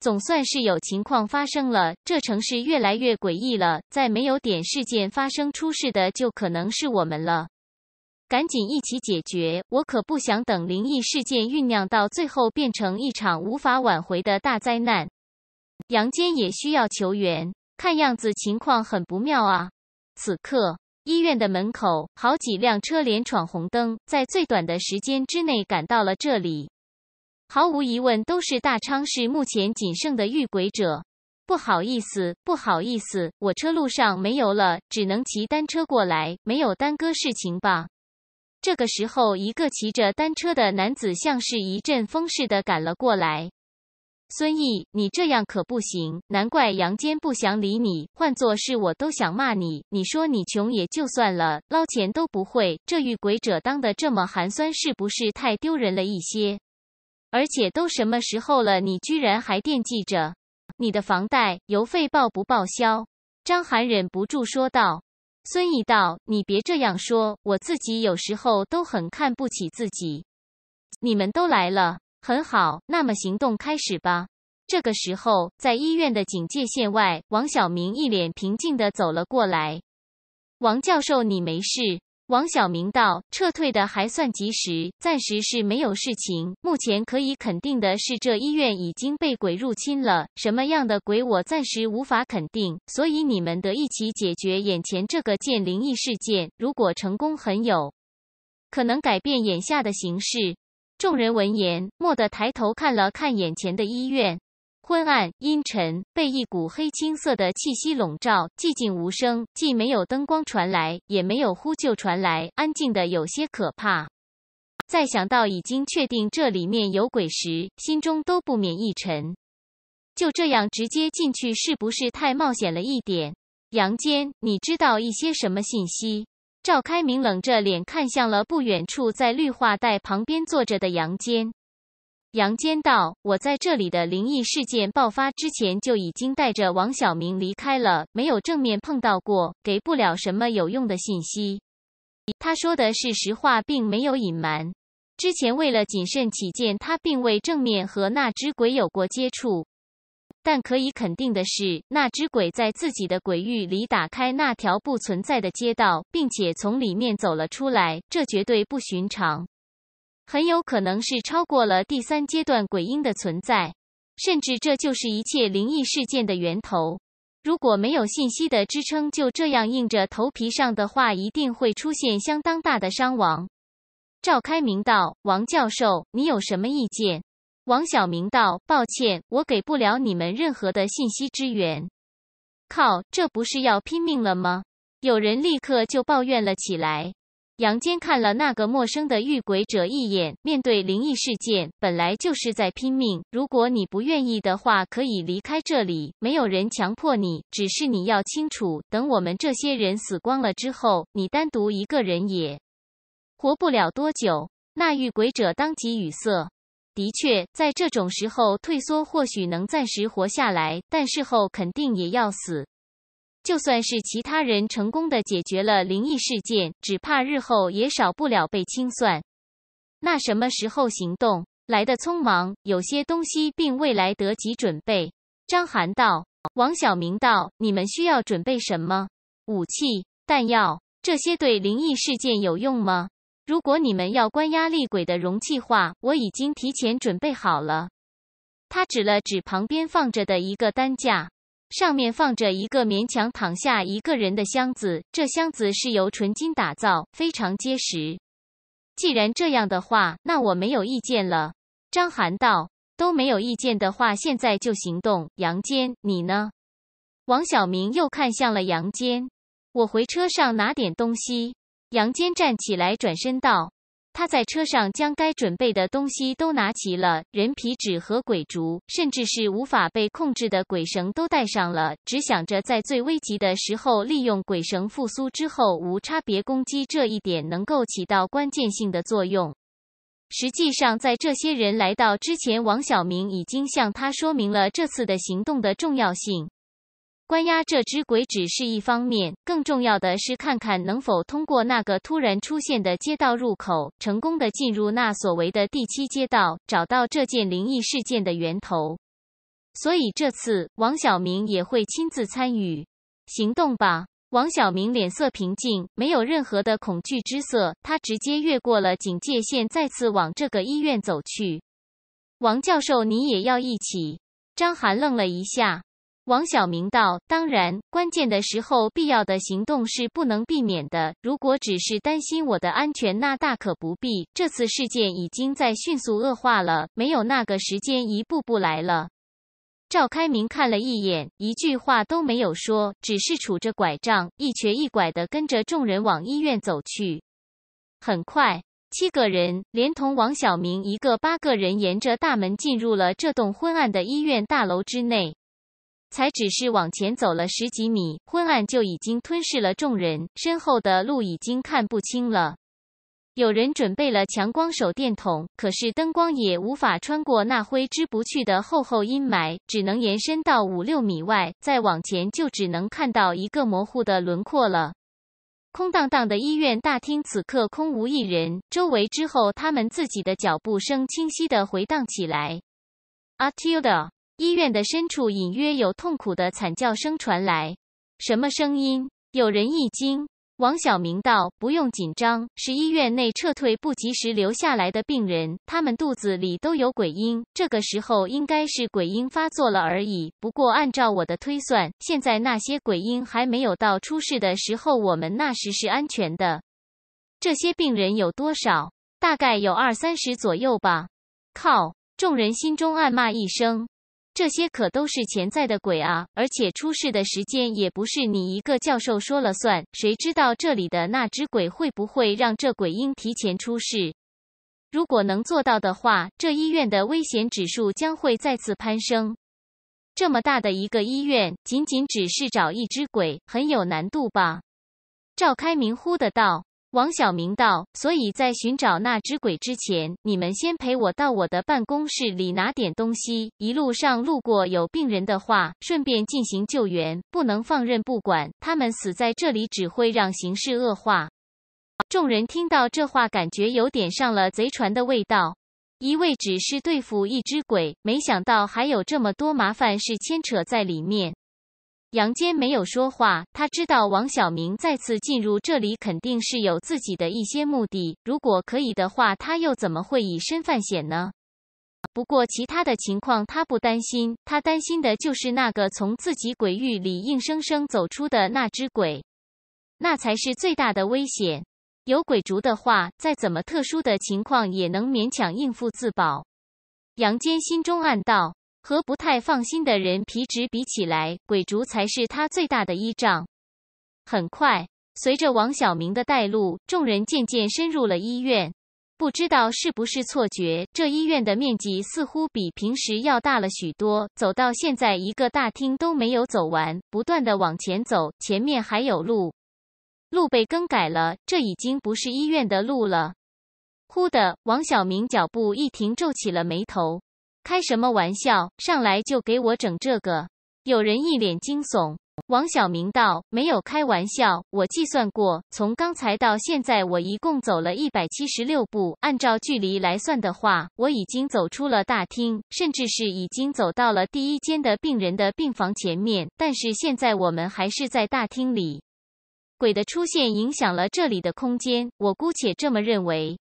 总算是有情况发生了，这城市越来越诡异了。再没有点事件发生出事的，就可能是我们了。赶紧一起解决，我可不想等灵异事件酝酿到最后变成一场无法挽回的大灾难。阳间也需要求援，看样子情况很不妙啊！此刻，医院的门口，好几辆车连闯红灯，在最短的时间之内赶到了这里。毫无疑问，都是大昌是目前仅剩的遇鬼者。不好意思，不好意思，我车路上没油了，只能骑单车过来，没有耽搁事情吧？这个时候，一个骑着单车的男子像是一阵风似的赶了过来。孙毅，你这样可不行！难怪杨坚不想理你，换做是我，都想骂你。你说你穷也就算了，捞钱都不会，这遇鬼者当的这么寒酸，是不是太丢人了一些？而且都什么时候了，你居然还惦记着你的房贷、邮费报不报销？张涵忍不住说道。孙毅道：“你别这样说，我自己有时候都很看不起自己。”你们都来了，很好，那么行动开始吧。这个时候，在医院的警戒线外，王小明一脸平静的走了过来。“王教授，你没事？”王小明道：“撤退的还算及时，暂时是没有事情。目前可以肯定的是，这医院已经被鬼入侵了。什么样的鬼，我暂时无法肯定。所以你们得一起解决眼前这个见灵异事件。如果成功，很有可能改变眼下的形势。”众人闻言，蓦地抬头看了看眼前的医院。昏暗阴沉，被一股黑青色的气息笼罩，寂静无声，既没有灯光传来，也没有呼救传来，安静的有些可怕。再想到已经确定这里面有鬼时，心中都不免一沉。就这样直接进去，是不是太冒险了一点？杨坚，你知道一些什么信息？赵开明冷着脸看向了不远处在绿化带旁边坐着的杨坚。杨坚道：“我在这里的灵异事件爆发之前就已经带着王小明离开了，没有正面碰到过，给不了什么有用的信息。”他说的是实话，并没有隐瞒。之前为了谨慎起见，他并未正面和那只鬼有过接触。但可以肯定的是，那只鬼在自己的鬼域里打开那条不存在的街道，并且从里面走了出来，这绝对不寻常。很有可能是超过了第三阶段鬼婴的存在，甚至这就是一切灵异事件的源头。如果没有信息的支撑，就这样硬着头皮上的话，一定会出现相当大的伤亡。赵开明道：“王教授，你有什么意见？”王晓明道：“抱歉，我给不了你们任何的信息支援。”靠，这不是要拼命了吗？有人立刻就抱怨了起来。杨坚看了那个陌生的遇鬼者一眼，面对灵异事件，本来就是在拼命。如果你不愿意的话，可以离开这里，没有人强迫你。只是你要清楚，等我们这些人死光了之后，你单独一个人也活不了多久。那遇鬼者当即语塞。的确，在这种时候退缩，或许能暂时活下来，但事后肯定也要死。就算是其他人成功的解决了灵异事件，只怕日后也少不了被清算。那什么时候行动？来的匆忙，有些东西并未来得及准备。张涵道，王小明道，你们需要准备什么？武器、弹药，这些对灵异事件有用吗？如果你们要关押厉鬼的容器话，我已经提前准备好了。他指了指旁边放着的一个担架。上面放着一个勉强躺下一个人的箱子，这箱子是由纯金打造，非常结实。既然这样的话，那我没有意见了。”张涵道，“都没有意见的话，现在就行动。”杨坚，你呢？”王小明又看向了杨坚，“我回车上拿点东西。”杨坚站起来，转身道。他在车上将该准备的东西都拿齐了，人皮纸和鬼竹，甚至是无法被控制的鬼绳都带上了，只想着在最危急的时候利用鬼绳复苏之后无差别攻击这一点能够起到关键性的作用。实际上，在这些人来到之前，王晓明已经向他说明了这次的行动的重要性。关押这只鬼只是一方面，更重要的是看看能否通过那个突然出现的街道入口，成功的进入那所谓的第七街道，找到这件灵异事件的源头。所以这次王小明也会亲自参与行动吧。王小明脸色平静，没有任何的恐惧之色，他直接越过了警戒线，再次往这个医院走去。王教授，你也要一起？张涵愣了一下。王小明道：“当然，关键的时候，必要的行动是不能避免的。如果只是担心我的安全，那大可不必。这次事件已经在迅速恶化了，没有那个时间一步步来了。”赵开明看了一眼，一句话都没有说，只是杵着拐杖，一瘸一拐的跟着众人往医院走去。很快，七个人连同王小明一个八个人，沿着大门进入了这栋昏暗的医院大楼之内。才只是往前走了十几米，昏暗就已经吞噬了众人身后的路，已经看不清了。有人准备了强光手电筒，可是灯光也无法穿过那挥之不去的厚厚阴霾，只能延伸到五六米外。再往前就只能看到一个模糊的轮廓了。空荡荡的医院大厅此刻空无一人，周围之后他们自己的脚步声清晰的回荡起来。阿 t i l d a 医院的深处隐约有痛苦的惨叫声传来，什么声音？有人一惊。王小明道：“不用紧张，是医院内撤退不及时留下来的病人，他们肚子里都有鬼婴。这个时候应该是鬼婴发作了而已。不过按照我的推算，现在那些鬼婴还没有到出事的时候，我们那时是安全的。这些病人有多少？大概有二三十左右吧。”靠！众人心中暗骂一声。这些可都是潜在的鬼啊，而且出事的时间也不是你一个教授说了算。谁知道这里的那只鬼会不会让这鬼婴提前出事？如果能做到的话，这医院的危险指数将会再次攀升。这么大的一个医院，仅仅只是找一只鬼，很有难度吧？赵开明忽的道。王小明道：“所以在寻找那只鬼之前，你们先陪我到我的办公室里拿点东西。一路上路过有病人的话，顺便进行救援，不能放任不管。他们死在这里只会让形势恶化。”众人听到这话，感觉有点上了贼船的味道。一位只是对付一只鬼，没想到还有这么多麻烦事牵扯在里面。杨坚没有说话，他知道王小明再次进入这里肯定是有自己的一些目的。如果可以的话，他又怎么会以身犯险呢？不过其他的情况他不担心，他担心的就是那个从自己鬼域里硬生生走出的那只鬼，那才是最大的危险。有鬼族的话，再怎么特殊的情况也能勉强应付自保。杨坚心中暗道。和不太放心的人皮纸比起来，鬼竹才是他最大的依仗。很快，随着王晓明的带路，众人渐渐深入了医院。不知道是不是错觉，这医院的面积似乎比平时要大了许多。走到现在，一个大厅都没有走完，不断的往前走，前面还有路。路被更改了，这已经不是医院的路了。忽的，王小明脚步一停，皱起了眉头。开什么玩笑！上来就给我整这个！有人一脸惊悚。王小明道：“没有开玩笑，我计算过，从刚才到现在，我一共走了一百七十六步。按照距离来算的话，我已经走出了大厅，甚至是已经走到了第一间的病人的病房前面。但是现在我们还是在大厅里。鬼的出现影响了这里的空间，我姑且这么认为。”